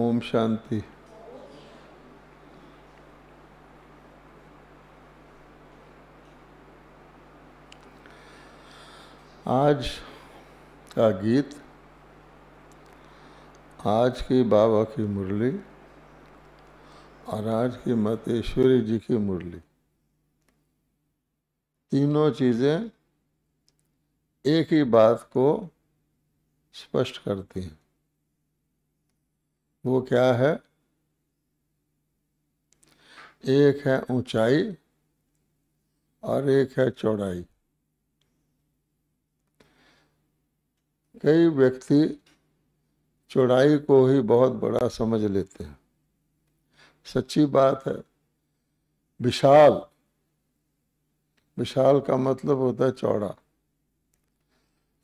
ओम शांति आज का गीत आज की बाबा की मुरली और आज की मतेश्वरी जी की मुरली तीनों चीज़ें एक ही बात को स्पष्ट करती हैं वो क्या है एक है ऊंचाई और एक है चौड़ाई कई व्यक्ति चौड़ाई को ही बहुत बड़ा समझ लेते हैं सच्ची बात है विशाल विशाल का मतलब होता है चौड़ा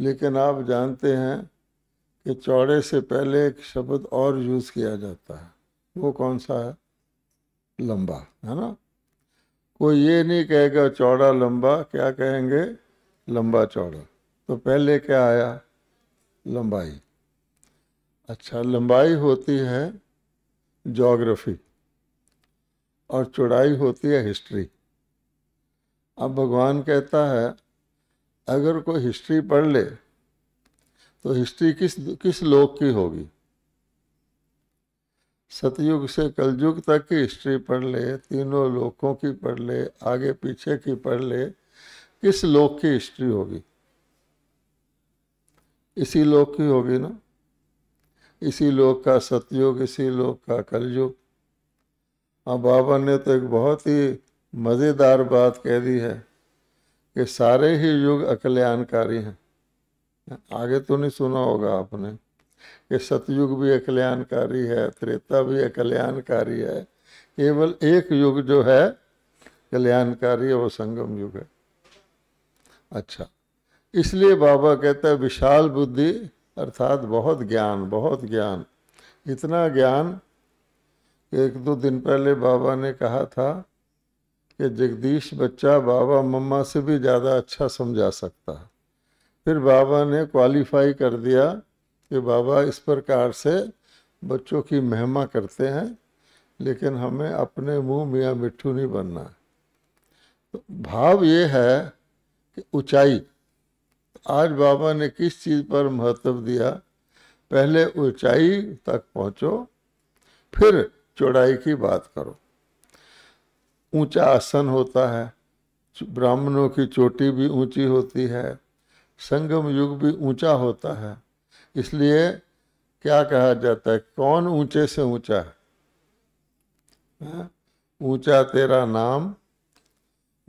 लेकिन आप जानते हैं कि चौड़े से पहले एक शब्द और यूज़ किया जाता है वो कौन सा है लंबा है ना कोई ये नहीं कहेगा चौड़ा लंबा क्या कहेंगे लंबा चौड़ा तो पहले क्या आया लंबाई अच्छा लंबाई होती है जोग्राफी और चौड़ाई होती है हिस्ट्री अब भगवान कहता है अगर कोई हिस्ट्री पढ़ ले तो हिस्ट्री किस किस लोक की होगी सतयुग से कलयुग तक की हिस्ट्री पढ़ ले तीनों लोकों की पढ़ ले आगे पीछे की पढ़ ले किस लोक की हिस्ट्री होगी इसी लोक की होगी ना इसी लोक का सतयुग इसी लोक का कलयुग हाँ बाबा ने तो एक बहुत ही मज़ेदार बात कह दी है कि सारे ही युग अकल्याणकारी हैं आगे तो नहीं सुना होगा आपने कि सतयुग भी कल्याणकारी है त्रेता भी कल्याणकारी है केवल एक युग जो है कल्याणकारी है वो संगम युग है अच्छा इसलिए बाबा कहता है विशाल बुद्धि अर्थात बहुत ज्ञान बहुत ज्ञान इतना ज्ञान एक दो दिन पहले बाबा ने कहा था कि जगदीश बच्चा बाबा मम्मा से भी ज़्यादा अच्छा समझा सकता है फिर बाबा ने क्वालिफाई कर दिया कि बाबा इस प्रकार से बच्चों की महिमा करते हैं लेकिन हमें अपने मुंह मियाँ मिट्ठू नहीं बनना तो भाव ये है कि ऊंचाई आज बाबा ने किस चीज़ पर महत्व दिया पहले ऊंचाई तक पहुँचो फिर चौड़ाई की बात करो ऊंचा आसन होता है ब्राह्मणों की चोटी भी ऊंची होती है संगम युग भी ऊंचा होता है इसलिए क्या कहा जाता है कौन ऊंचे से ऊंचा है हाँ? ऊंचा तेरा नाम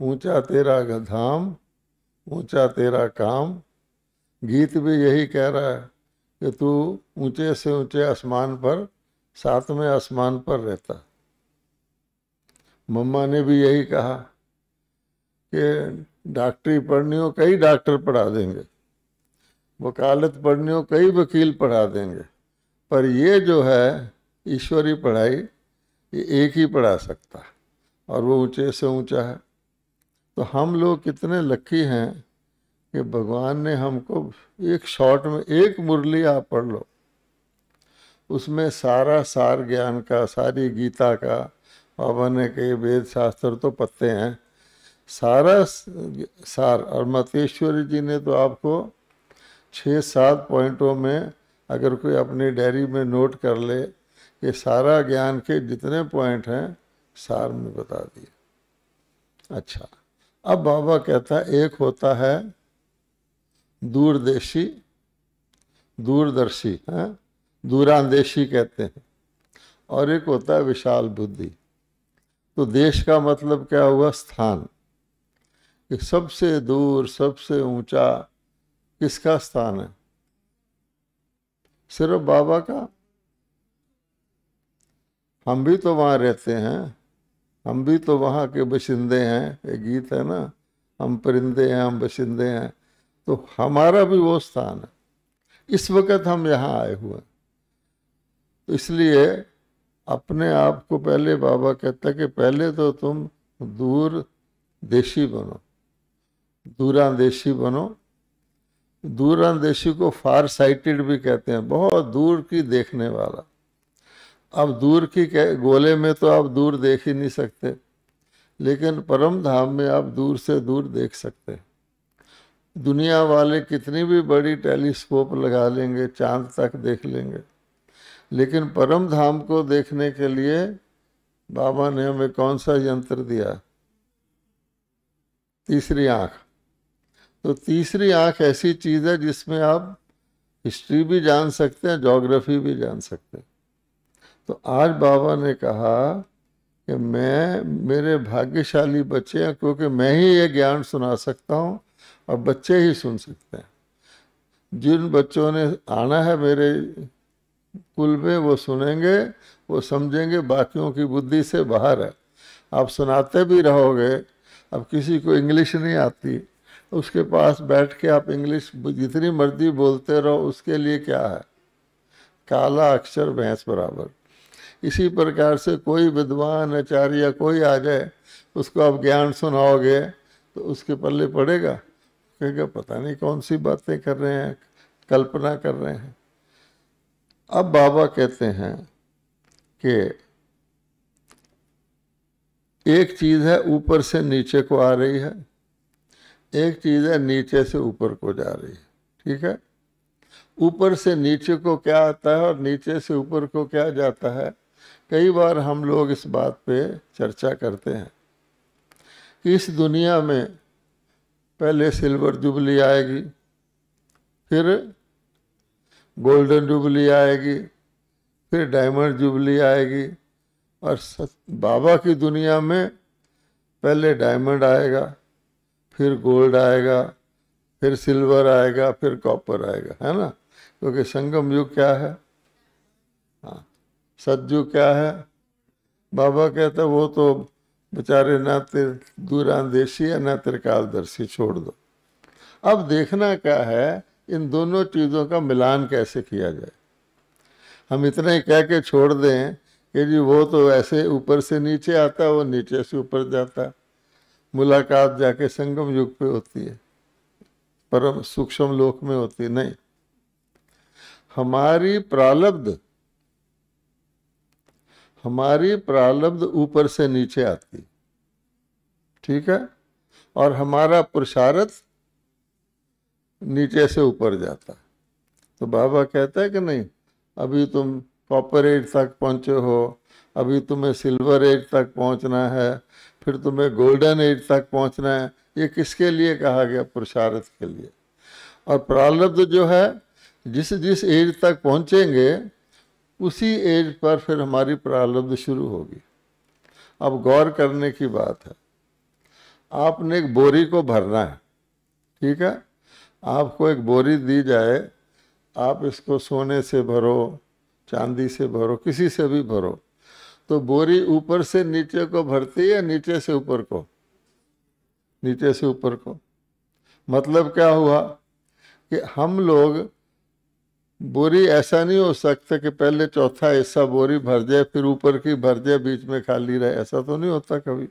ऊंचा तेरा धाम ऊंचा तेरा काम गीत भी यही कह रहा है कि तू ऊंचे से ऊंचे आसमान पर सातवें आसमान पर रहता मम्मा ने भी यही कहा कि डॉक्टरी पढ़नी हो कई डॉक्टर पढ़ा देंगे वकालत पढ़नी हो कई वकील पढ़ा देंगे पर ये जो है ईश्वरी पढ़ाई ये एक ही पढ़ा सकता है और वो ऊंचे से ऊंचा है तो हम लोग कितने लकी हैं कि भगवान ने हमको एक शॉट में एक मुरली आप पढ़ लो उसमें सारा सार ज्ञान का सारी गीता का ने कई वेद शास्त्र तो पत्ते हैं सारा सार और मतेश्वरी जी ने तो आपको छः सात पॉइंटों में अगर कोई अपनी डायरी में नोट कर ले ये सारा ज्ञान के जितने पॉइंट हैं सार में बता दिए अच्छा अब बाबा कहता है एक होता है दूरदेशी दूरदर्शी हैं दूरांदेशी कहते हैं और एक होता है विशाल बुद्धि तो देश का मतलब क्या हुआ स्थान कि सबसे दूर सबसे ऊंचा किसका स्थान है सिर्फ बाबा का हम भी तो वहाँ रहते हैं हम भी तो वहाँ के बशिंदे हैं ये गीत है ना हम परिंदे हैं हम बशिंदे हैं तो हमारा भी वो स्थान है इस वक्त हम यहाँ आए हुए हैं तो इसलिए अपने आप को पहले बाबा कहता कि पहले तो तुम दूर देशी बनो दूरांदेशी बनो दूरांदेशी को फार साइटेड भी कहते हैं बहुत दूर की देखने वाला अब दूर की गोले में तो आप दूर देख ही नहीं सकते लेकिन परम धाम में आप दूर से दूर देख सकते दुनिया वाले कितनी भी बड़ी टेलीस्कोप लगा लेंगे चांद तक देख लेंगे लेकिन परम धाम को देखने के लिए बाबा ने हमें कौन सा यंत्र दिया तीसरी आँख तो तीसरी आँख ऐसी चीज़ है जिसमें आप हिस्ट्री भी जान सकते हैं जोग्राफी भी जान सकते हैं तो आज बाबा ने कहा कि मैं मेरे भाग्यशाली बच्चे हैं क्योंकि मैं ही ये ज्ञान सुना सकता हूँ और बच्चे ही सुन सकते हैं जिन बच्चों ने आना है मेरे कुल में वो सुनेंगे वो समझेंगे बाकियों की बुद्धि से बाहर है आप सुनाते भी रहोगे अब किसी को इंग्लिश नहीं आती उसके पास बैठ के आप इंग्लिश जितनी मर्जी बोलते रहो उसके लिए क्या है काला अक्षर भैंस बराबर इसी प्रकार से कोई विद्वान आचार्य कोई आ जाए उसको आप ज्ञान सुनाओगे तो उसके पल्ले पड़ेगा कहेगा पता नहीं कौन सी बातें कर रहे हैं कल्पना कर रहे हैं अब बाबा कहते हैं कि एक चीज़ है ऊपर से नीचे को आ रही है एक चीज़ है नीचे से ऊपर को जा रही है ठीक है ऊपर से नीचे को क्या आता है और नीचे से ऊपर को क्या जाता है कई बार हम लोग इस बात पे चर्चा करते हैं कि इस दुनिया में पहले सिल्वर जुबली आएगी फिर गोल्डन जुबली आएगी फिर डायमंड जुबली आएगी और बाबा की दुनिया में पहले डायमंड आएगा फिर गोल्ड आएगा फिर सिल्वर आएगा फिर कॉपर आएगा है ना क्योंकि संगम युग क्या है हाँ सतयुग क्या है बाबा कहता वो तो बेचारे ना तिर दूरानदेशी या ना त्रिकालदर्शी छोड़ दो अब देखना क्या है इन दोनों चीज़ों का मिलान कैसे किया जाए हम इतना ही कह के छोड़ दें कि जी वो तो ऐसे ऊपर से नीचे आता है वो नीचे से ऊपर जाता है मुलाकात जाके संगम युग पे होती है परम सूक्ष्म लोक में होती है नहीं हमारी प्रालब्ध हमारी प्रालब्ध ऊपर से नीचे आती ठीक है और हमारा पुरुषार्थ नीचे से ऊपर जाता तो बाबा कहता है कि नहीं अभी तुम कॉपर एज तक पहुंचे हो अभी तुम्हें सिल्वर एज तक पहुंचना है फिर तुम्हें गोल्डन एज तक पहुंचना है ये किसके लिए कहा गया पुरुषार्थ के लिए और प्रारब्ध जो है जिस जिस एज तक पहुंचेंगे उसी एज पर फिर हमारी प्रारब्ध शुरू होगी अब गौर करने की बात है आपने एक बोरी को भरना है ठीक है आपको एक बोरी दी जाए आप इसको सोने से भरो चांदी से भरो किसी से भी भरो तो बोरी ऊपर से नीचे को भरती है या नीचे से ऊपर को नीचे से ऊपर को मतलब क्या हुआ कि हम लोग बोरी ऐसा नहीं हो सकता कि पहले चौथा हिस्सा बोरी भर जाए फिर ऊपर की भर जाए बीच में खाली रहे ऐसा तो नहीं होता कभी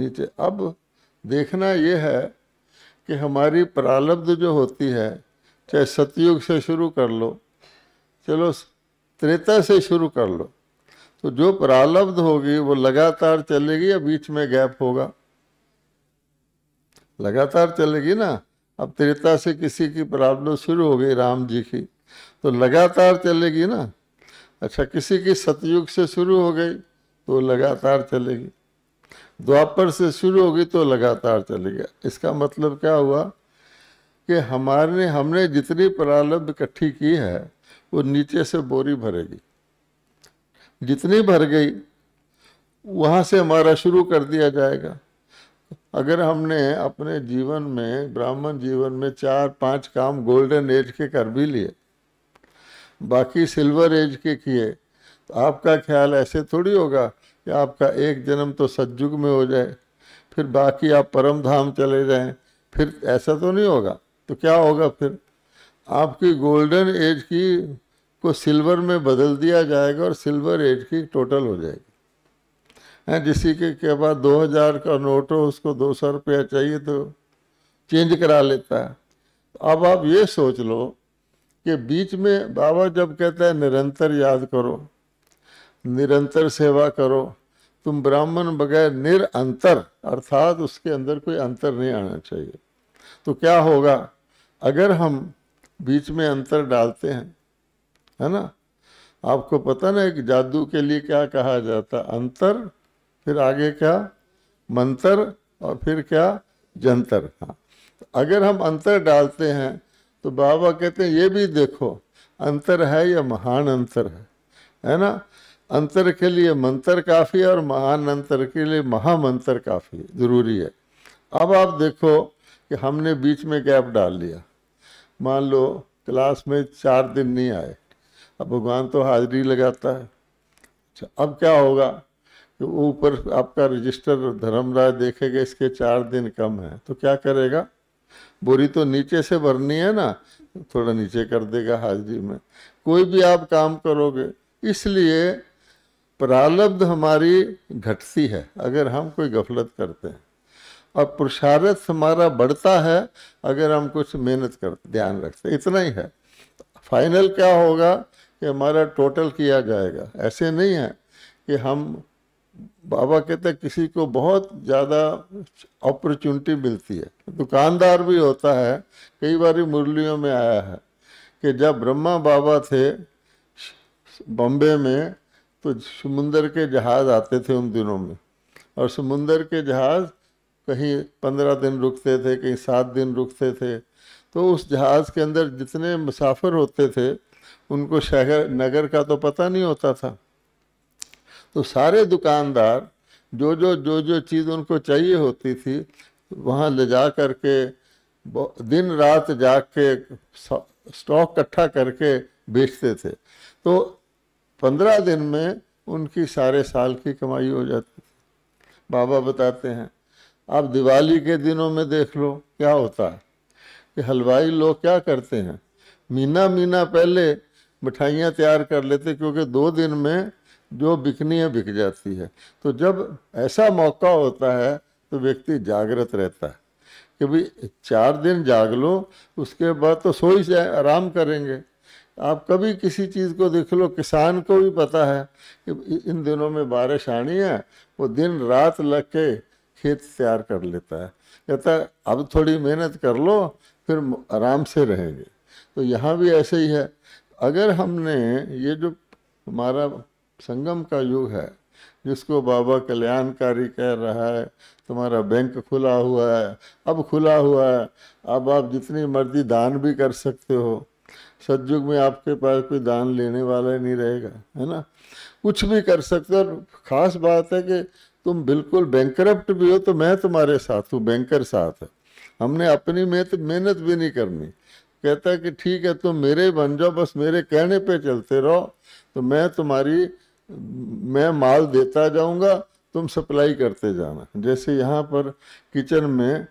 नीचे अब देखना यह है कि हमारी प्रारब्ध जो होती है चाहे सतयुग से शुरू कर लो चलो त्रेता से शुरू कर लो तो जो प्रारब्ध होगी वो लगातार चलेगी या बीच में गैप होगा लगातार चलेगी ना अब त्रेता से किसी की प्रारब्ध शुरू हो गई राम जी की तो लगातार चलेगी ना अच्छा किसी की सतयुग से शुरू हो गई तो लगातार चलेगी द्वापर से शुरू होगी तो लगातार चलेगा इसका मतलब क्या हुआ कि हमारे हमने जितनी प्रारब्ध इकट्ठी की है वो नीचे से बोरी भरेगी जितनी भर गई वहाँ से हमारा शुरू कर दिया जाएगा अगर हमने अपने जीवन में ब्राह्मण जीवन में चार पांच काम गोल्डन एज के कर भी लिए बाकी सिल्वर एज के किए तो आपका ख्याल ऐसे थोड़ी होगा कि आपका एक जन्म तो सज्जुग में हो जाए फिर बाकी आप परम धाम चले जाएं फिर ऐसा तो नहीं होगा तो क्या होगा फिर आपकी गोल्डन एज की को सिल्वर में बदल दिया जाएगा और सिल्वर एज की टोटल हो जाएगी हैं जिसी के, के बाद दो हज़ार का नोट हो उसको दो सौ रुपया चाहिए तो चेंज करा लेता है अब आप ये सोच लो कि बीच में बाबा जब कहता है निरंतर याद करो निरंतर सेवा करो तुम ब्राह्मण बगैर निरअंतर अर्थात उसके अंदर कोई अंतर नहीं आना चाहिए तो क्या होगा अगर हम बीच में अंतर डालते हैं है ना आपको पता ना एक जादू के लिए क्या कहा जाता अंतर फिर आगे क्या मंत्र और फिर क्या जंतर हाँ अगर हम अंतर डालते हैं तो बाबा कहते हैं ये भी देखो अंतर है या महान अंतर है है ना अंतर के लिए मंत्र काफ़ी और महान अंतर के लिए महामंत्र काफ़ी ज़रूरी है अब आप देखो कि हमने बीच में गैप डाल लिया मान लो क्लास में चार दिन नहीं आए अब भगवान तो हाजिरी लगाता है अच्छा अब क्या होगा कि ऊपर आपका रजिस्टर धर्मराज देखेगा इसके चार दिन कम है तो क्या करेगा बोरी तो नीचे से भरनी है ना थोड़ा नीचे कर देगा हाजिरी में कोई भी आप काम करोगे इसलिए प्रारब्ध हमारी घटती है अगर हम कोई गफलत करते हैं और पुरुषार्थ हमारा बढ़ता है अगर हम कुछ मेहनत करते ध्यान रखते इतना ही है फाइनल क्या होगा कि हमारा टोटल किया जाएगा ऐसे नहीं है कि हम बाबा कहते किसी को बहुत ज़्यादा अपॉर्चुनिटी मिलती है दुकानदार भी होता है कई बार मुरलियों में आया है कि जब ब्रह्मा बाबा थे बम्बे में तो समुंदर के जहाज़ आते थे उन दिनों में और समुंदर के जहाज़ कहीं पंद्रह दिन रुकते थे कहीं सात दिन रुकते थे तो उस जहाज़ के अंदर जितने मुसाफिर होते थे उनको शहर नगर का तो पता नहीं होता था तो सारे दुकानदार जो जो जो जो चीज़ उनको चाहिए होती थी वहाँ ले जा कर के दिन रात जा के स्टॉक इकट्ठा करके बेचते थे तो पंद्रह दिन में उनकी सारे साल की कमाई हो जाती थी बाबा बताते हैं आप दिवाली के दिनों में देख लो क्या होता है कि हलवाई लोग क्या करते हैं महीना महीना पहले मिठाइयाँ तैयार कर लेते क्योंकि दो दिन में जो बिकनी है बिक जाती है तो जब ऐसा मौका होता है तो व्यक्ति जागृत रहता है कि भाई चार दिन जाग लो उसके बाद तो सो ही जाए आराम करेंगे आप कभी किसी चीज़ को देख लो किसान को भी पता है कि इन दिनों में बारिश आनी है वो दिन रात लग के खेत तैयार कर लेता है कहता अब थोड़ी मेहनत कर लो फिर आराम से रहेंगे तो यहाँ भी ऐसे ही है अगर हमने ये जो हमारा संगम का युग है जिसको बाबा कल्याणकारी कह रहा है तुम्हारा बैंक खुला हुआ है अब खुला हुआ है अब आप जितनी मर्जी दान भी कर सकते हो सदयुग में आपके पास कोई दान लेने वाला ही नहीं रहेगा है ना कुछ भी कर सकते हो और ख़ास बात है कि तुम बिल्कुल बैंकरप्ट भी हो तो मैं तुम्हारे साथ हूँ बैंकर साथ है हमने अपनी मेहनत मेहनत भी नहीं करनी कहता है कि ठीक है तुम मेरे बन जाओ बस मेरे कहने पे चलते रहो तो मैं तुम्हारी मैं माल देता जाऊंगा तुम सप्लाई करते जाना जैसे यहाँ पर किचन में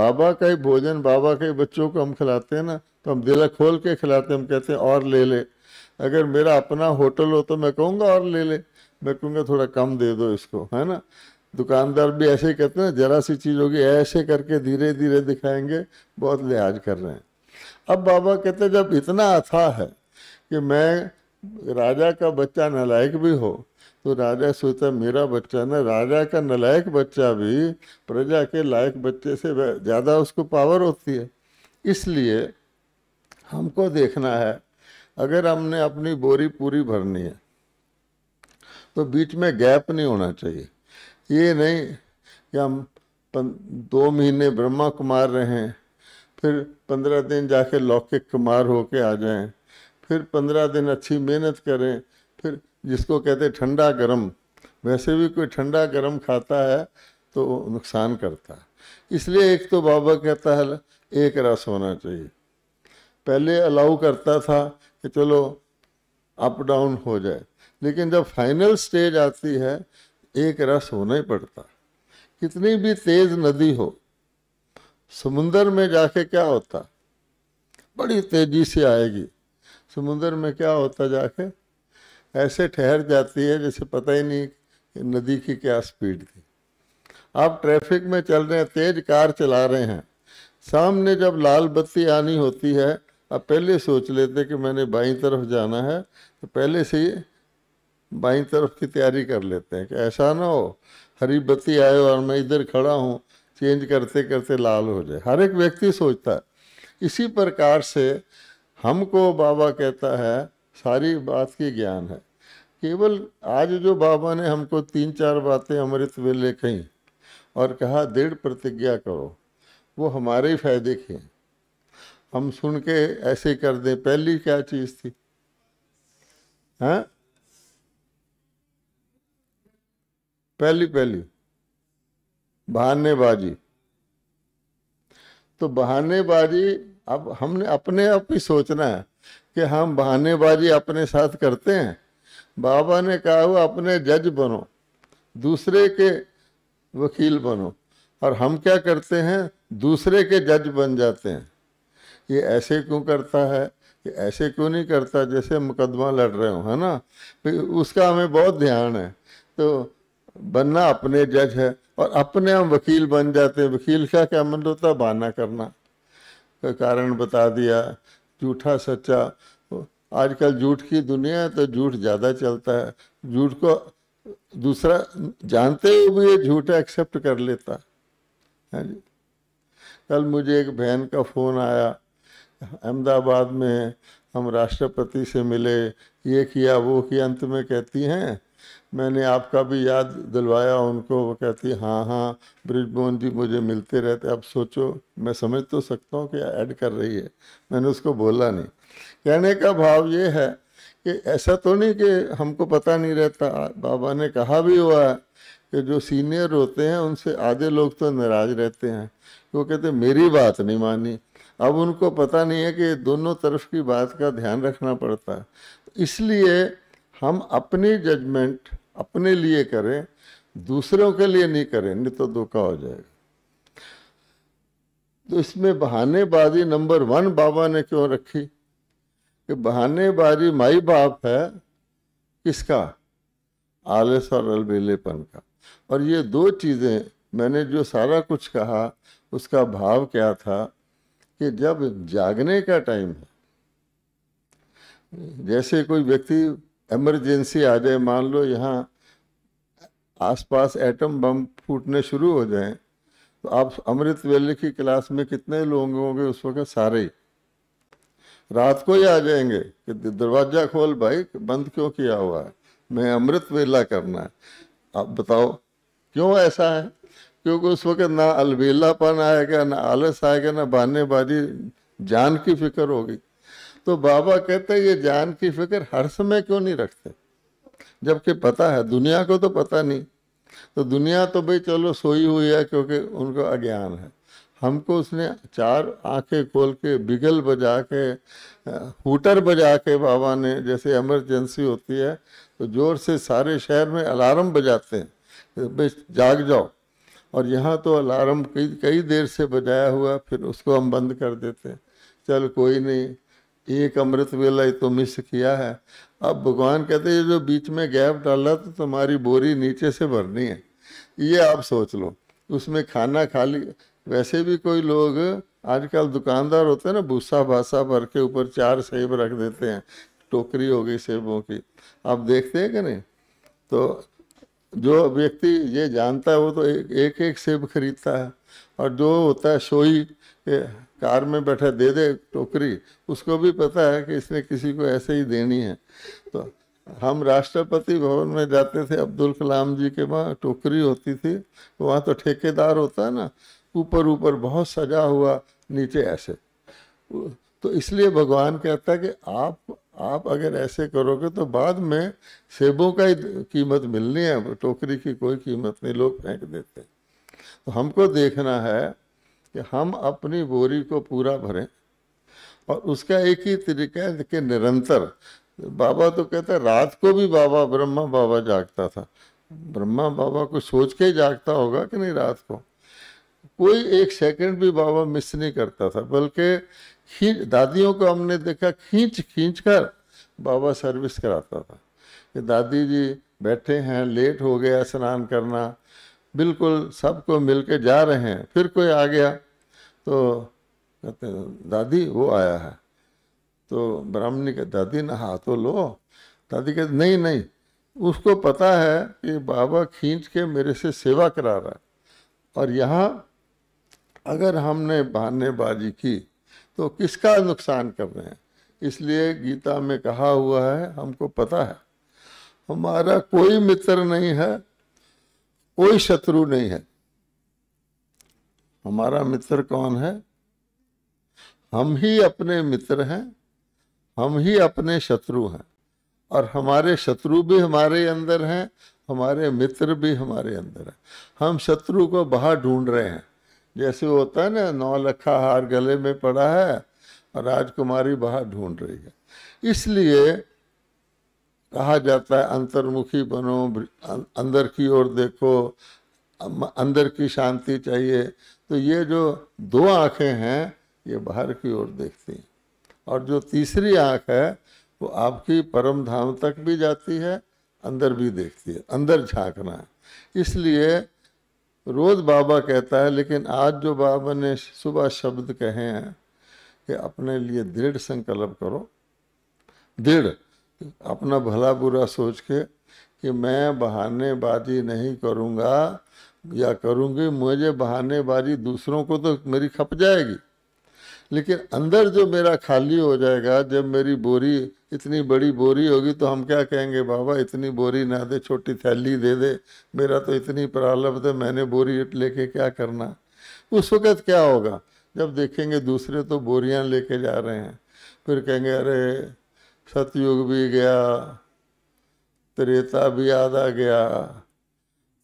बाबा का ही भोजन बाबा के बच्चों को हम खिलाते हैं ना तो हम दिला खोल के खिलाते हम कहते हैं और ले ले अगर मेरा अपना होटल हो तो मैं कहूँगा और ले ले मैं कहूँगा थोड़ा कम दे दो इसको है ना दुकानदार भी ऐसे ही कहते हैं जरा सी चीज़ होगी ऐसे करके धीरे धीरे दिखाएंगे बहुत लिहाज कर रहे हैं अब बाबा कहते जब इतना अथा है कि मैं राजा का बच्चा नलायक भी हो तो राजा सोचता मेरा बच्चा ना राजा का नलायक बच्चा भी प्रजा के लायक बच्चे से ज़्यादा उसको पावर होती है इसलिए हमको देखना है अगर हमने अपनी बोरी पूरी भरनी है तो बीच में गैप नहीं होना चाहिए ये नहीं कि हम दो महीने ब्रह्मा कुमार रहे हैं फिर पंद्रह दिन जाके लौकिक कुमार होके आ जाएं फिर पंद्रह दिन अच्छी मेहनत करें फिर जिसको कहते ठंडा गरम वैसे भी कोई ठंडा गरम खाता है तो नुकसान करता है इसलिए एक तो बाबा कहता है एक रस होना चाहिए पहले अलाउ करता था कि चलो अप डाउन हो जाए लेकिन जब फाइनल स्टेज आती है एक रस होना ही पड़ता कितनी भी तेज़ नदी हो समुंदर में जाके क्या होता बड़ी तेजी से आएगी समुंदर में क्या होता जाके ऐसे ठहर जाती है जैसे पता ही नहीं कि नदी की क्या स्पीड थी आप ट्रैफिक में चल रहे हैं तेज कार चला रहे हैं सामने जब लाल बत्ती आनी होती है आप पहले सोच लेते कि मैंने बाई तरफ जाना है तो पहले से ही बाई तरफ की तैयारी कर लेते हैं कि ऐसा ना हो हरी बत्ती आए और मैं इधर खड़ा हूँ चेंज करते करते लाल हो जाए हर एक व्यक्ति सोचता है इसी प्रकार से हमको बाबा कहता है सारी बात की ज्ञान है केवल आज जो बाबा ने हमको तीन चार बातें अमृत वेले कही कहीं और कहा दृढ़ प्रतिज्ञा करो वो हमारे ही फायदे के हैं हम सुन के ऐसे कर दें पहली क्या चीज़ थी हैं हाँ? पहली पहली बहानेबाजी तो बहानेबाजी अब हमने अपने आप ही सोचना है कि हम बहानेबाजी अपने साथ करते हैं बाबा ने कहा हुआ अपने जज बनो दूसरे के वकील बनो और हम क्या करते हैं दूसरे के जज बन जाते हैं ये ऐसे क्यों करता है ये ऐसे क्यों नहीं करता जैसे मुकदमा लड़ रहे हो है ना तो उसका हमें बहुत ध्यान है तो बनना अपने जज है और अपने हम वकील बन जाते हैं वकील का क्या मन मतलब होता बहाना करना का कारण बता दिया झूठा सच्चा आजकल झूठ की दुनिया है तो झूठ ज़्यादा चलता है झूठ को दूसरा जानते हुए भी ये झूठ एक्सेप्ट कर लेता है हाँ जी कल मुझे एक बहन का फ़ोन आया अहमदाबाद में हम राष्ट्रपति से मिले ये किया वो किया अंत में कहती हैं मैंने आपका भी याद दिलवाया उनको वो कहती हाँ हाँ ब्रिजमोहन जी मुझे मिलते रहते अब सोचो मैं समझ तो सकता हूँ कि ऐड कर रही है मैंने उसको बोला नहीं कहने का भाव ये है कि ऐसा तो नहीं कि हमको पता नहीं रहता बाबा ने कहा भी हुआ है कि जो सीनियर होते हैं उनसे आधे लोग तो नाराज रहते हैं वो कहते मेरी बात नहीं मानी अब उनको पता नहीं है कि दोनों तरफ की बात का ध्यान रखना पड़ता है इसलिए हम अपनी जजमेंट अपने लिए करें दूसरों के लिए नहीं करें नहीं तो धोखा हो जाएगा तो इसमें बहानेबाजी नंबर वन बाबा ने क्यों रखी कि बहानेबाजी माई बाप है किसका आलस और अलबेलेपन का और ये दो चीज़ें मैंने जो सारा कुछ कहा उसका भाव क्या था कि जब जागने का टाइम है जैसे कोई व्यक्ति एमरजेंसी आ जाए मान लो यहाँ आसपास एटम बम फूटने शुरू हो जाए तो आप अमृत वेले की क्लास में कितने लोग होंगे उस वक्त सारे रात को ही आ जाएंगे कि दरवाजा खोल भाई बंद क्यों किया हुआ है मैं अमृत वेला करना है आप बताओ क्यों ऐसा है क्योंकि उस वक्त ना अलवेलापन आएगा ना आलस आएगा ना बहानेबाजी जान की फिक्र होगी तो बाबा कहते हैं ये जान की फिक्र हर समय क्यों नहीं रखते जबकि पता है दुनिया को तो पता नहीं तो दुनिया तो भाई चलो सोई हुई है क्योंकि उनको अज्ञान है हमको उसने चार आंखें खोल के बिगल बजा के हुटर बजा के बाबा ने जैसे इमरजेंसी होती है तो ज़ोर से सारे शहर में अलार्म बजाते हैं भाई जाग जाओ और यहाँ तो अलार्म कई कई देर से बजाया हुआ फिर उसको हम बंद कर देते हैं चल कोई नहीं एक अमृत वेला ही तो मिस किया है अब भगवान कहते हैं जो बीच में गैप डाला तो तुम्हारी बोरी नीचे से भरनी है ये आप सोच लो उसमें खाना खा ली वैसे भी कोई लोग आजकल दुकानदार होते हैं ना भूसा भासा भर के ऊपर चार सेब रख देते हैं टोकरी हो गई सेबों की आप देखते हैं कि नहीं तो जो व्यक्ति ये जानता है वो तो एक एक सेब खरीदता है और जो होता है सोई कार में बैठा दे दे टोकरी उसको भी पता है कि इसने किसी को ऐसे ही देनी है तो हम राष्ट्रपति भवन में जाते थे अब्दुल कलाम जी के वहाँ टोकरी होती थी तो वहाँ तो ठेकेदार होता है ना ऊपर ऊपर बहुत सजा हुआ नीचे ऐसे तो इसलिए भगवान कहता है कि आप आप अगर ऐसे करोगे तो बाद में सेबों का ही कीमत मिलनी है टोकरी की कोई कीमत नहीं लोग फेंक देते तो हमको देखना है कि हम अपनी बोरी को पूरा भरें और उसका एक ही तरीका है कि निरंतर बाबा तो कहते हैं रात को भी बाबा ब्रह्मा बाबा जागता था ब्रह्मा बाबा को सोच के ही जागता होगा कि नहीं रात को कोई एक सेकंड भी बाबा मिस नहीं करता था बल्कि खींच दादियों को हमने देखा खींच खींच कर बाबा सर्विस कराता था कि दादी जी बैठे हैं लेट हो गया स्नान करना बिल्कुल सबको मिल के जा रहे हैं फिर कोई आ गया तो कहते हैं दादी वो आया है तो ब्राह्मणी कहते दादी ना हाथों लो दादी कहते नहीं नहीं उसको पता है कि बाबा खींच के मेरे से सेवा करा रहा है और यहाँ अगर हमने बहानेबाजी की तो किसका नुकसान कर रहे हैं इसलिए गीता में कहा हुआ है हमको पता है हमारा कोई मित्र नहीं है कोई शत्रु नहीं है हमारा मित्र कौन है हम ही अपने मित्र हैं हम ही अपने शत्रु हैं और हमारे शत्रु भी हमारे अंदर हैं हमारे मित्र भी हमारे अंदर हैं हम शत्रु को बाहर ढूंढ रहे हैं जैसे होता है ना नौ लखा हार गले में पड़ा है और राजकुमारी बाहर ढूंढ रही है इसलिए कहा जाता है अंतर्मुखी बनो अं- अंदर की ओर देखो अंदर की शांति चाहिए तो ये जो दो आँखें हैं ये बाहर की ओर देखती हैं और जो तीसरी आँख है वो आपकी परम धाम तक भी जाती है अंदर भी देखती है अंदर झांकना है इसलिए रोज़ बाबा कहता है लेकिन आज जो बाबा ने सुबह शब्द कहे हैं कि अपने लिए दृढ़ संकल्प करो दृढ़ अपना भला बुरा सोच के कि मैं बहानेबाजी नहीं करूँगा या करूँगी मुझे बहानेबाजी दूसरों को तो मेरी खप जाएगी लेकिन अंदर जो मेरा खाली हो जाएगा जब मेरी बोरी इतनी बड़ी बोरी होगी तो हम क्या कहेंगे बाबा इतनी बोरी ना दे छोटी थैली दे दे मेरा तो इतनी प्रारब्ध है मैंने बोरी लेके क्या करना उस वक़्त क्या होगा जब देखेंगे दूसरे तो बोरियां लेके जा रहे हैं फिर कहेंगे अरे सतयुग भी गया त्रेता भी आधा गया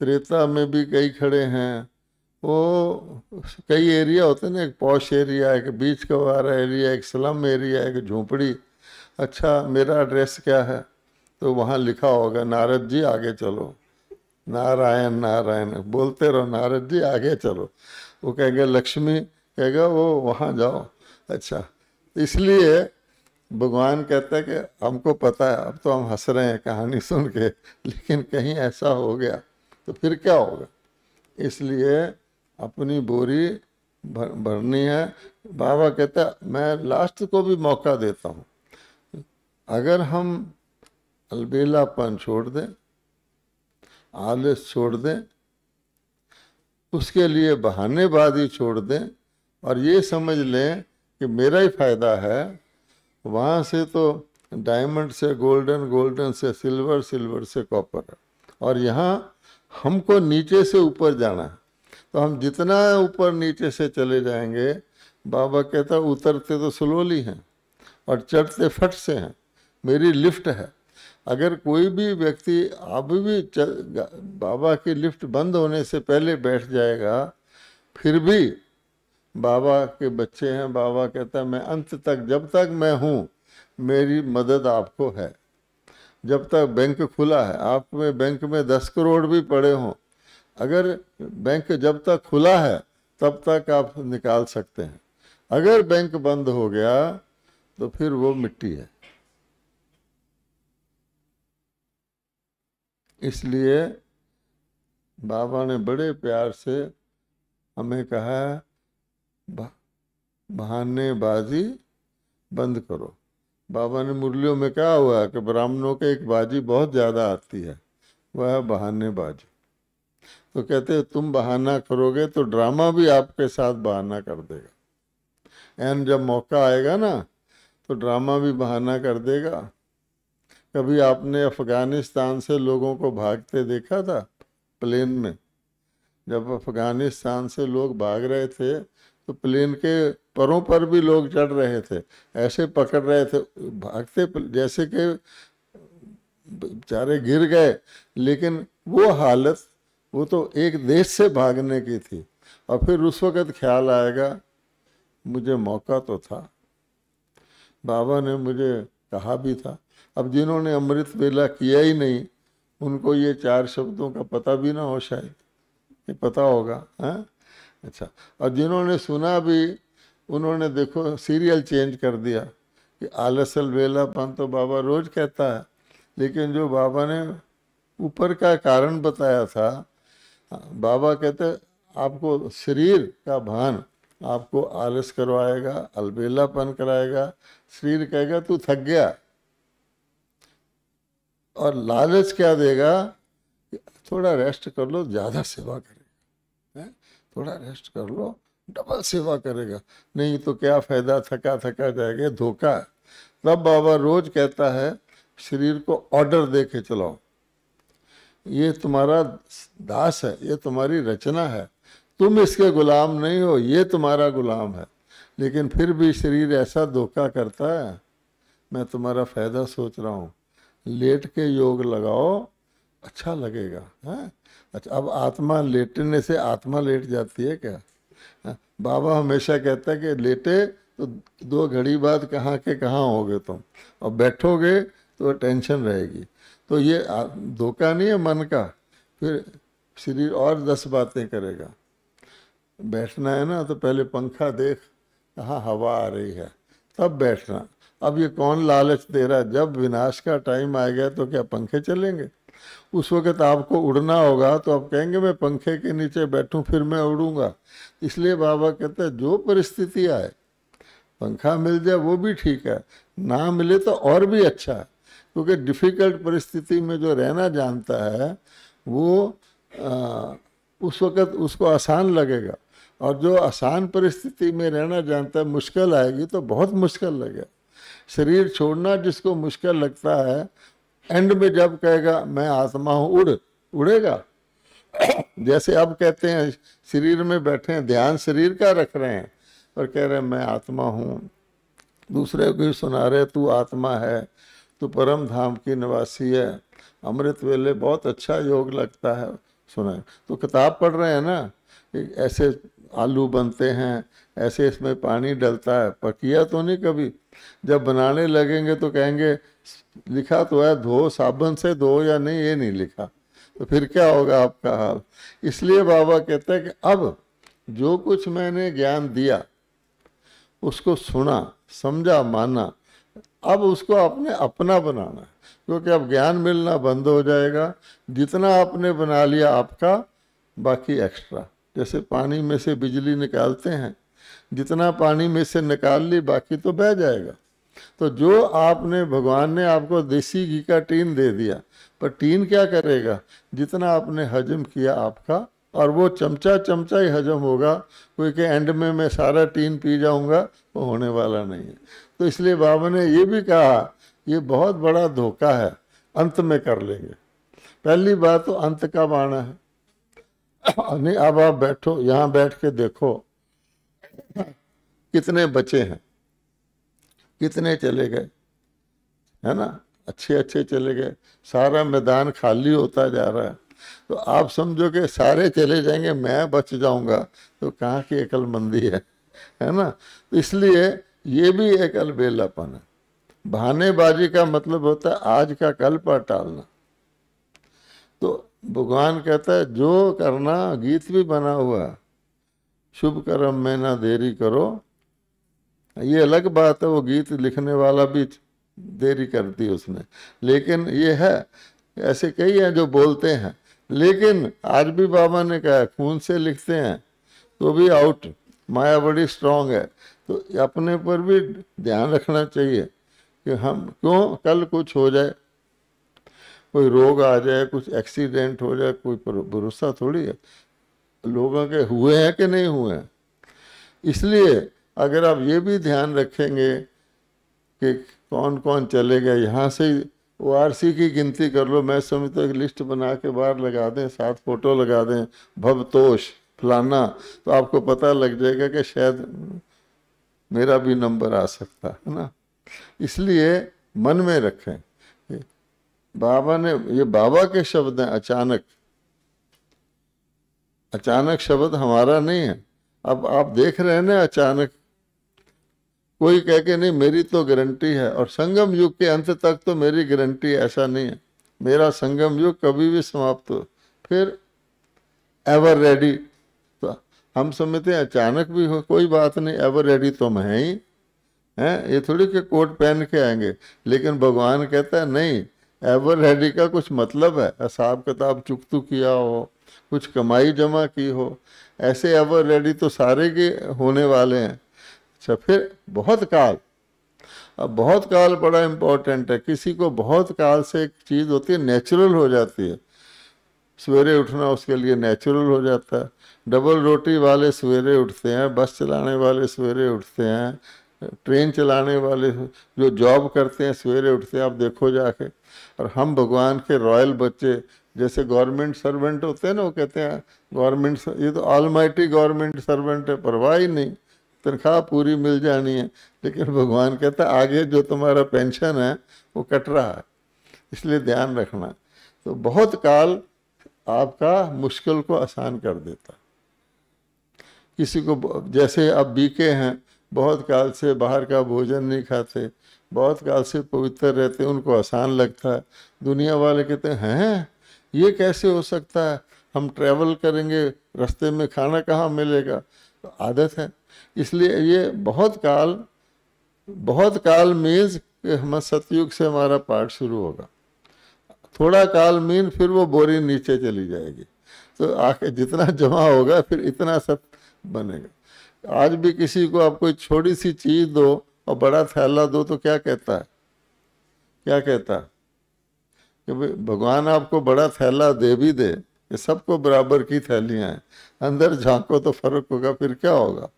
त्रेता में भी कई खड़े हैं वो कई एरिया होते ना एक पौश एरिया एक बीच कवारा एरिया एक स्लम एरिया एक झोंपड़ी अच्छा मेरा एड्रेस क्या है तो वहाँ लिखा होगा नारद जी आगे चलो नारायण नारायण बोलते रहो नारद जी आगे चलो वो कहेंगे लक्ष्मी कहेगा वो वहाँ जाओ अच्छा इसलिए भगवान कहता है कि हमको पता है अब तो हम हंस रहे हैं कहानी सुन के लेकिन कहीं ऐसा हो गया तो फिर क्या होगा इसलिए अपनी बोरी भर, भरनी है बाबा कहता है मैं लास्ट को भी मौका देता हूँ अगर हम अलबेलापन छोड़ दें आलस छोड़ दें उसके लिए बहानेबाजी छोड़ दें और ये समझ लें कि मेरा ही फायदा है वहाँ से तो डायमंड से गोल्डन गोल्डन से सिल्वर सिल्वर से कॉपर और यहाँ हमको नीचे से ऊपर जाना है तो हम जितना ऊपर नीचे से चले जाएंगे बाबा कहता उतरते तो स्लोली हैं और चढ़ते फट से हैं मेरी लिफ्ट है अगर कोई भी व्यक्ति अब भी चल बाबा की लिफ्ट बंद होने से पहले बैठ जाएगा फिर भी बाबा के बच्चे हैं बाबा कहता है मैं अंत तक जब तक मैं हूँ मेरी मदद आपको है जब तक बैंक खुला है आप में बैंक में दस करोड़ भी पड़े हों अगर बैंक जब तक खुला है तब तक आप निकाल सकते हैं अगर बैंक बंद हो गया तो फिर वो मिट्टी है इसलिए बाबा ने बड़े प्यार से हमें कहा है बहानेबाजी बंद करो बाबा ने मुरलियों में क्या हुआ कि ब्राह्मणों के एक बाजी बहुत ज़्यादा आती है वह है बहानेबाजी तो कहते तुम बहाना करोगे तो ड्रामा भी आपके साथ बहाना कर देगा एंड जब मौका आएगा ना तो ड्रामा भी बहाना कर देगा कभी आपने अफ़गानिस्तान से लोगों को भागते देखा था प्लेन में जब अफ़गानिस्तान से लोग भाग रहे थे तो प्लेन के परों पर भी लोग चढ़ रहे थे ऐसे पकड़ रहे थे भागते जैसे कि बेचारे गिर गए लेकिन वो हालत वो तो एक देश से भागने की थी और फिर उस वक़्त ख्याल आएगा मुझे मौका तो था बाबा ने मुझे कहा भी था अब जिन्होंने अमृत वेला किया ही नहीं उनको ये चार शब्दों का पता भी ना हो शायद ये पता होगा हैं हाँ? अच्छा और जिन्होंने सुना भी उन्होंने देखो सीरियल चेंज कर दिया कि आलसल वेलापन तो बाबा रोज कहता है लेकिन जो बाबा ने ऊपर का कारण बताया था हाँ, बाबा कहते आपको शरीर का भान आपको आलस करवाएगा अलबेलापन कराएगा शरीर कहेगा तू थक गया और लालच क्या देगा थोड़ा रेस्ट कर लो ज़्यादा सेवा कर थोड़ा रेस्ट कर लो डबल सेवा करेगा नहीं तो क्या फायदा थका थका जाएगा धोखा है तब बाबा रोज कहता है शरीर को ऑर्डर दे के चलाओ ये तुम्हारा दास है ये तुम्हारी रचना है तुम इसके गुलाम नहीं हो ये तुम्हारा गुलाम है लेकिन फिर भी शरीर ऐसा धोखा करता है मैं तुम्हारा फ़ायदा सोच रहा हूँ लेट के योग लगाओ अच्छा लगेगा है हाँ? अच्छा अब आत्मा लेटने से आत्मा लेट जाती है क्या है? हाँ, बाबा हमेशा कहता है कि लेटे तो दो घड़ी बाद कहाँ के कहाँ होगे तुम और बैठोगे तो टेंशन रहेगी तो ये धोखा नहीं है मन का फिर शरीर और दस बातें करेगा बैठना है ना तो पहले पंखा देख कहाँ हवा आ रही है तब बैठना अब ये कौन लालच दे रहा है जब विनाश का टाइम आएगा तो क्या पंखे चलेंगे उस वक़्त आपको उड़ना होगा तो आप कहेंगे मैं पंखे के नीचे बैठूं फिर मैं उड़ूंगा इसलिए बाबा कहते हैं जो परिस्थिति आए पंखा मिल जाए वो भी ठीक है ना मिले तो और भी अच्छा है क्योंकि डिफ़िकल्ट परिस्थिति में जो रहना जानता है वो आ, उस वक़्त उसको आसान लगेगा और जो आसान परिस्थिति में रहना जानता है मुश्किल आएगी तो बहुत मुश्किल लगेगा शरीर छोड़ना जिसको मुश्किल लगता है एंड में जब कहेगा मैं आत्मा हूं उड़ उड़ेगा जैसे अब कहते हैं शरीर में बैठे हैं ध्यान शरीर का रख रहे हैं और कह रहे हैं मैं आत्मा हूँ दूसरे को सुना रहे तू आत्मा है तू परम धाम की निवासी है अमृत वेले बहुत अच्छा योग लगता है सुना तो किताब पढ़ रहे हैं ना ऐसे आलू बनते हैं ऐसे इसमें पानी डलता है पकिया तो नहीं कभी जब बनाने लगेंगे तो कहेंगे लिखा तो है धो साबुन से धो या नहीं ये नहीं लिखा तो फिर क्या होगा आपका हाल इसलिए बाबा कहते हैं कि अब जो कुछ मैंने ज्ञान दिया उसको सुना समझा माना अब उसको आपने अपना बनाना क्योंकि अब ज्ञान मिलना बंद हो जाएगा जितना आपने बना लिया आपका बाकी एक्स्ट्रा जैसे पानी में से बिजली निकालते हैं जितना पानी में से निकाल ली बाकी तो बह जाएगा तो जो आपने भगवान ने आपको देसी घी का टीन दे दिया पर टीन क्या करेगा जितना आपने हजम किया आपका और वो चमचा चमचा ही हजम होगा कोई के एंड में मैं सारा टीन पी जाऊंगा वो होने वाला नहीं है तो इसलिए बाबा ने ये भी कहा ये बहुत बड़ा धोखा है अंत में कर लेंगे पहली बात तो अंत का बाणा है नहीं अब आप बैठो यहाँ बैठ के देखो कितने बचे हैं कितने चले गए है ना अच्छे अच्छे चले गए सारा मैदान खाली होता जा रहा है तो आप समझो कि सारे चले जाएंगे मैं बच जाऊंगा तो कहाँ की अकलमंदी है है ना तो इसलिए ये भी एक अलबेलापन है बहानेबाजी का मतलब होता है आज का कल पर टालना तो भगवान कहता है जो करना गीत भी बना हुआ शुभ कर्म में ना देरी करो ये अलग बात है वो गीत लिखने वाला भी देरी कर दी उसने लेकिन ये है ऐसे कई हैं जो बोलते हैं लेकिन आज भी बाबा ने कहा खून से लिखते हैं तो भी आउट माया बड़ी स्ट्रांग है तो अपने पर भी ध्यान रखना चाहिए कि हम क्यों कल कुछ हो जाए कोई रोग आ जाए कुछ एक्सीडेंट हो जाए कोई भरोसा थोड़ी है लोगों के हुए हैं कि नहीं हुए हैं इसलिए अगर आप ये भी ध्यान रखेंगे कि कौन कौन चलेगा यहाँ से ओ आर सी की गिनती कर लो मैं समझता हूँ लिस्ट बना के बाहर लगा दें साथ फ़ोटो लगा दें भवतोष फलाना तो आपको पता लग जाएगा कि शायद मेरा भी नंबर आ सकता है ना इसलिए मन में रखें बाबा ने ये बाबा के शब्द हैं अचानक अचानक शब्द हमारा नहीं है अब आप देख रहे हैं ना अचानक कोई कह के नहीं मेरी तो गारंटी है और संगम युग के अंत तक तो मेरी गारंटी ऐसा नहीं है मेरा संगम युग कभी भी समाप्त हो फिर एवर रेडी तो हम समझते हैं अचानक भी हो कोई बात नहीं एवर रेडी तो हैं ही हैं ये थोड़ी के कोट पहन के आएंगे लेकिन भगवान कहता है नहीं एवर रेडी का कुछ मतलब है हिसाब किताब चुकतू किया हो कुछ कमाई जमा की हो ऐसे एवर रेडी तो सारे के होने वाले हैं अच्छा फिर बहुत काल अब बहुत काल बड़ा इम्पोर्टेंट है किसी को बहुत काल से एक चीज़ होती है नेचुरल हो जाती है सवेरे उठना उसके लिए नेचुरल हो जाता है डबल रोटी वाले सवेरे उठते हैं बस चलाने वाले सवेरे उठते हैं ट्रेन चलाने वाले जो जॉब करते हैं सवेरे उठते हैं आप देखो जाके और हम भगवान के रॉयल बच्चे जैसे गवर्नमेंट सर्वेंट होते हैं ना वो कहते हैं गवर्नमेंट ये तो ऑलमाइटी गवर्नमेंट सर्वेंट है परवाह ही नहीं तनख्वाह पूरी मिल जानी है लेकिन भगवान कहता आगे जो तुम्हारा पेंशन है वो कट रहा है इसलिए ध्यान रखना तो बहुत काल आपका मुश्किल को आसान कर देता किसी को जैसे अब बीके हैं बहुत काल से बाहर का भोजन नहीं खाते बहुत काल से पवित्र रहते उनको आसान लगता है दुनिया वाले कहते हैं ये कैसे हो सकता है हम ट्रैवल करेंगे रास्ते में खाना कहाँ मिलेगा तो आदत है इसलिए ये बहुत काल बहुत काल मीन्स हम सतयुग से हमारा पाठ शुरू होगा थोड़ा काल मीन फिर वो बोरी नीचे चली जाएगी तो आके जितना जमा होगा फिर इतना सब बनेगा आज भी किसी को आप कोई छोटी सी चीज दो और बड़ा थैला दो तो क्या कहता है क्या कहता है कि भगवान आपको बड़ा थैला दे भी दे ये सबको बराबर की थैलियाँ हैं अंदर झांको तो फर्क होगा फिर क्या होगा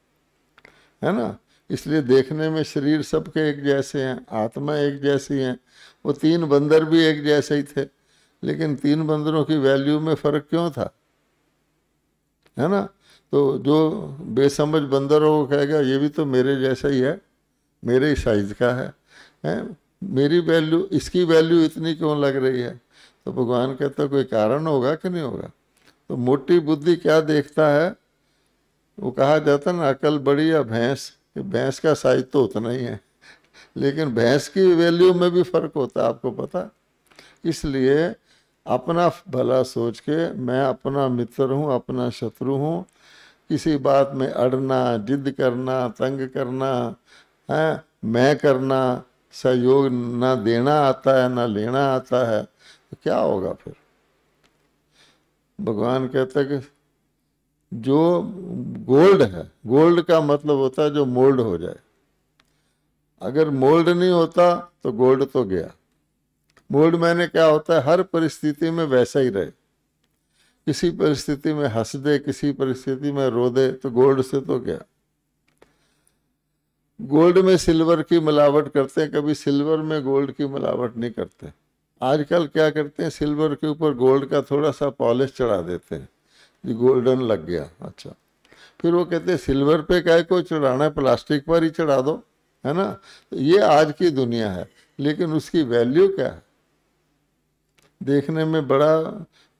है ना इसलिए देखने में शरीर सबके एक जैसे हैं आत्मा एक जैसी हैं वो तीन बंदर भी एक जैसे ही थे लेकिन तीन बंदरों की वैल्यू में फ़र्क क्यों था है ना तो जो बेसमझ बंदर हो कहेगा ये भी तो मेरे जैसा ही है मेरे ही साइज का है हैं मेरी वैल्यू इसकी वैल्यू इतनी क्यों लग रही है तो भगवान कहता कोई कारण होगा कि नहीं होगा तो मोटी बुद्धि क्या देखता है वो कहा जाता ना अकल बड़ी या भैंस भैंस का साइज तो उतना ही है लेकिन भैंस की वैल्यू में भी फर्क होता है आपको पता इसलिए अपना भला सोच के मैं अपना मित्र हूँ अपना शत्रु हूँ किसी बात में अड़ना जिद करना तंग करना है मैं करना सहयोग ना देना आता है ना लेना आता है तो क्या होगा फिर भगवान कहते कि जो गोल्ड है गोल्ड का मतलब होता है जो मोल्ड हो जाए अगर मोल्ड नहीं होता तो गोल्ड तो गया मोल्ड मैंने क्या होता है हर परिस्थिति में वैसा ही रहे किसी परिस्थिति में हंस दे किसी परिस्थिति में रो दे तो गोल्ड से तो क्या गोल्ड में सिल्वर की मिलावट करते हैं कभी सिल्वर में गोल्ड की मिलावट नहीं करते आजकल क्या करते हैं सिल्वर के ऊपर गोल्ड का थोड़ा सा पॉलिश चढ़ा देते हैं ये गोल्डन लग गया अच्छा फिर वो कहते सिल्वर पे काय को चढ़ाना है प्लास्टिक पर ही चढ़ा दो है ना तो ये आज की दुनिया है लेकिन उसकी वैल्यू क्या है देखने में बड़ा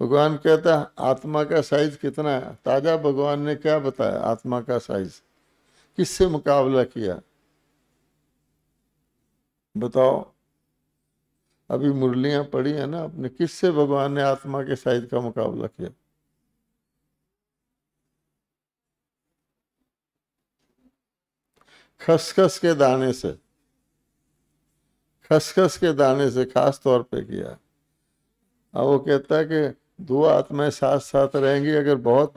भगवान कहता है आत्मा का साइज कितना है ताज़ा भगवान ने क्या बताया आत्मा का साइज किससे मुकाबला किया बताओ अभी मुरलियां पड़ी है ना अपने किससे भगवान ने आत्मा के साइज का मुकाबला किया खसखस के दाने से खसखस के दाने से खास तौर पे किया अब वो कहता है कि दो आत्माएं साथ साथ रहेंगी अगर बहुत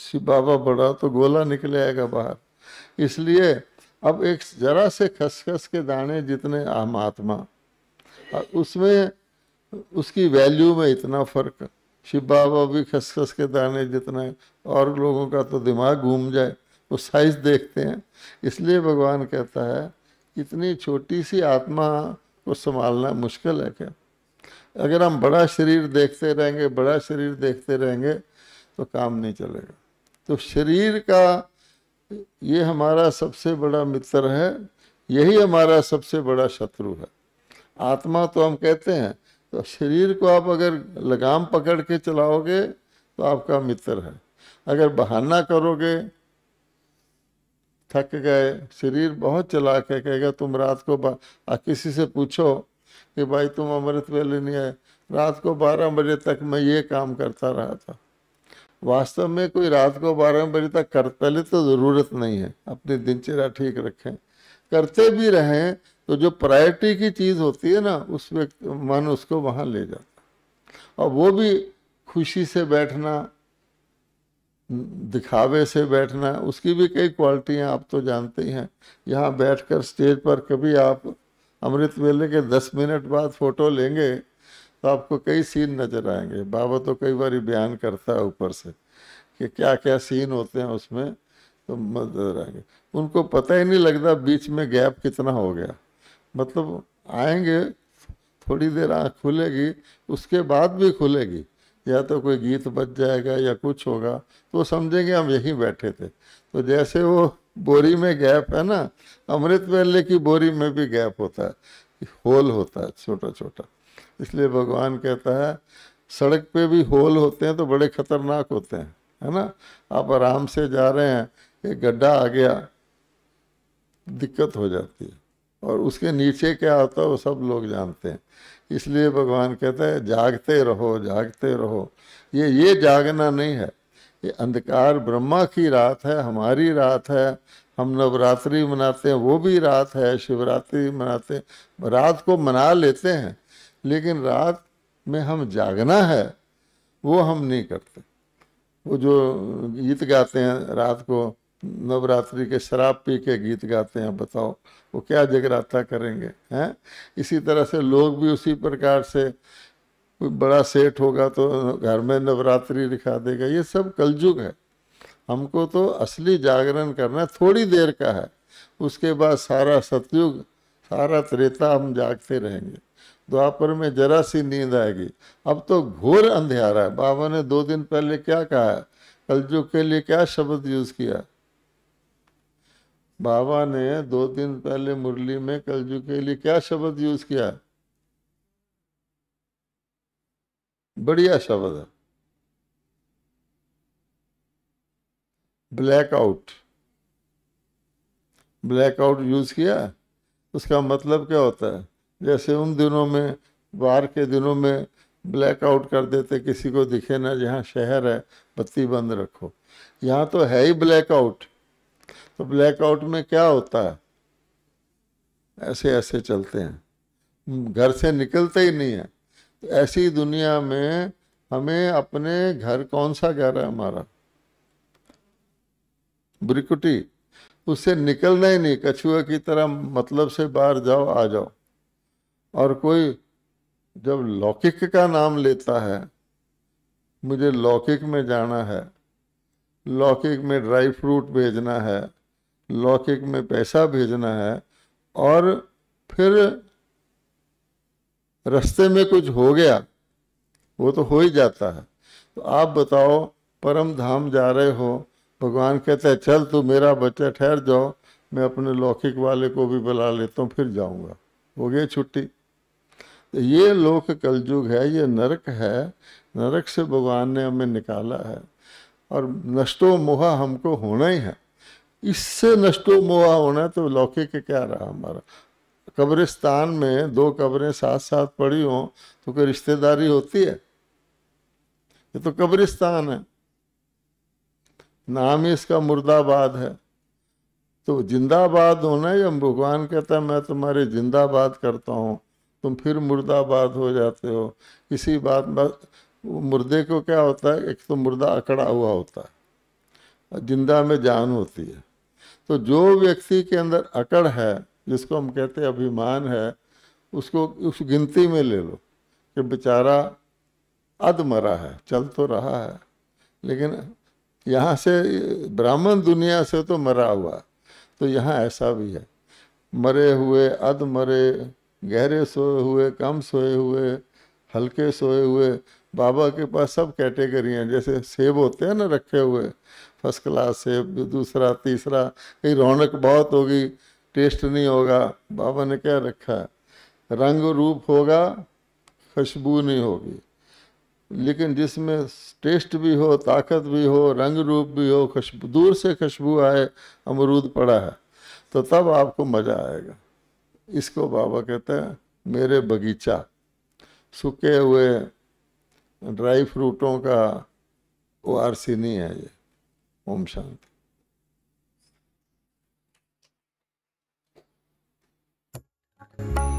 शिव बाबा बढ़ा तो गोला निकले आएगा बाहर इसलिए अब एक जरा से खसखस के दाने जितने आम आत्मा और उसमें उसकी वैल्यू में इतना फर्क शिव बाबा भी खसखस के दाने जितना और लोगों का तो दिमाग घूम जाए वो तो साइज देखते हैं इसलिए भगवान कहता है इतनी छोटी सी आत्मा को संभालना मुश्किल है क्या अगर हम बड़ा शरीर देखते रहेंगे बड़ा शरीर देखते रहेंगे तो काम नहीं चलेगा तो शरीर का ये हमारा सबसे बड़ा मित्र है यही हमारा सबसे बड़ा शत्रु है आत्मा तो हम कहते हैं तो शरीर को आप अगर लगाम पकड़ के चलाओगे तो आपका मित्र है अगर बहाना करोगे थक गए शरीर बहुत चला के कहेगा तुम रात को आ, किसी से पूछो कि भाई तुम अमृत वेले नहीं आए रात को बारह बजे तक मैं ये काम करता रहा था वास्तव में कोई रात को बारह बजे तक कर पहले तो ज़रूरत नहीं है अपनी दिनचर्या ठीक रखें करते भी रहें तो जो प्रायोरिटी की चीज़ होती है ना उस व्यक्ति मन उसको वहाँ ले जाता और वो भी खुशी से बैठना दिखावे से बैठना उसकी भी कई क्वालिटियाँ आप तो जानते ही हैं यहाँ बैठकर स्टेज पर कभी आप अमृत वेले के दस मिनट बाद फोटो लेंगे तो आपको कई सीन नजर आएंगे बाबा तो कई बार बयान करता है ऊपर से कि क्या क्या सीन होते हैं उसमें तो नजर आएंगे उनको पता ही नहीं लगता बीच में गैप कितना हो गया मतलब आएंगे थोड़ी देर आँख खुलेगी उसके बाद भी खुलेगी या तो कोई गीत बज जाएगा या कुछ होगा तो समझेंगे हम यहीं बैठे थे तो जैसे वो बोरी में गैप है ना अमृत वेले की बोरी में भी गैप होता है होल होता है छोटा छोटा इसलिए भगवान कहता है सड़क पे भी होल होते हैं तो बड़े खतरनाक होते हैं है ना आप आराम से जा रहे हैं एक गड्ढा आ गया दिक्कत हो जाती है और उसके नीचे क्या होता है वो सब लोग जानते हैं इसलिए भगवान कहते हैं जागते रहो जागते रहो ये ये जागना नहीं है ये अंधकार ब्रह्मा की रात है हमारी रात है हम नवरात्रि मनाते हैं वो भी रात है शिवरात्रि मनाते हैं रात को मना लेते हैं लेकिन रात में हम जागना है वो हम नहीं करते वो जो गीत गाते हैं रात को नवरात्रि के शराब पी के गीत गाते हैं बताओ वो क्या जगराता करेंगे हैं इसी तरह से लोग भी उसी प्रकार से कोई बड़ा सेठ होगा तो घर में नवरात्रि दिखा देगा ये सब कलयुग है हमको तो असली जागरण करना थोड़ी देर का है उसके बाद सारा सतयुग सारा त्रेता हम जागते रहेंगे द्वापर में जरा सी नींद आएगी अब तो घोर अंधेरा है बाबा ने दो दिन पहले क्या कहा है कलयुग के लिए क्या शब्द यूज़ किया बाबा ने दो दिन पहले मुरली में कलजू के लिए क्या शब्द यूज किया बढ़िया शब्द है ब्लैकआउट ब्लैकआउट यूज किया उसका मतलब क्या होता है जैसे उन दिनों में वार के दिनों में ब्लैकआउट कर देते किसी को दिखे ना जहाँ शहर है बत्ती बंद रखो यहाँ तो है ही ब्लैकआउट तो ब्लैकआउट में क्या होता है ऐसे ऐसे चलते हैं घर से निकलते ही नहीं है तो ऐसी दुनिया में हमें अपने घर कौन सा घर है हमारा ब्रिकुटी उससे निकलना ही नहीं कछुआ की तरह मतलब से बाहर जाओ आ जाओ और कोई जब लौकिक का नाम लेता है मुझे लौकिक में जाना है लौकिक में ड्राई फ्रूट भेजना है लौकिक में पैसा भेजना है और फिर रास्ते में कुछ हो गया वो तो हो ही जाता है तो आप बताओ परम धाम जा रहे हो भगवान कहते हैं चल तू मेरा बच्चा ठहर जाओ मैं अपने लौकिक वाले को भी बुला लेता हूँ फिर जाऊँगा हो गया छुट्टी तो ये लोक कलयुग है ये नरक है नरक से भगवान ने हमें निकाला है और नष्टो मोह हमको होना ही है इससे नष्टो मोहा होना तो लौके के क्या रहा हमारा कब्रिस्तान में दो कब्रें साथ साथ पड़ी हों तो कोई रिश्तेदारी होती है ये तो कब्रिस्तान है नाम ही इसका मुर्दाबाद है तो जिंदाबाद होना हम भगवान कहता है मैं तुम्हारे जिंदाबाद करता हूँ तुम फिर मुर्दाबाद हो जाते हो इसी बात मुर्दे को क्या होता है एक तो मुर्दा अकड़ा हुआ होता है जिंदा में जान होती है तो जो व्यक्ति के अंदर अकड़ है जिसको हम कहते हैं अभिमान है उसको उस गिनती में ले लो कि बेचारा अध मरा है चल तो रहा है लेकिन यहाँ से ब्राह्मण दुनिया से तो मरा हुआ तो यहाँ ऐसा भी है मरे हुए अध मरे गहरे सोए हुए कम सोए हुए हल्के सोए हुए बाबा के पास सब कैटेगरी हैं जैसे सेब होते हैं ना रखे हुए फर्स्ट क्लास से दूसरा तीसरा कहीं रौनक बहुत होगी टेस्ट नहीं होगा बाबा ने क्या रखा है रंग रूप होगा खुशबू नहीं होगी लेकिन जिसमें टेस्ट भी हो ताकत भी हो रंग रूप भी हो खुशबू दूर से खुशबू आए अमरूद पड़ा है तो तब आपको मज़ा आएगा इसको बाबा कहते हैं मेरे बगीचा सूखे हुए ड्राई फ्रूटों का ओ नहीं है ये Om Shanti. thank you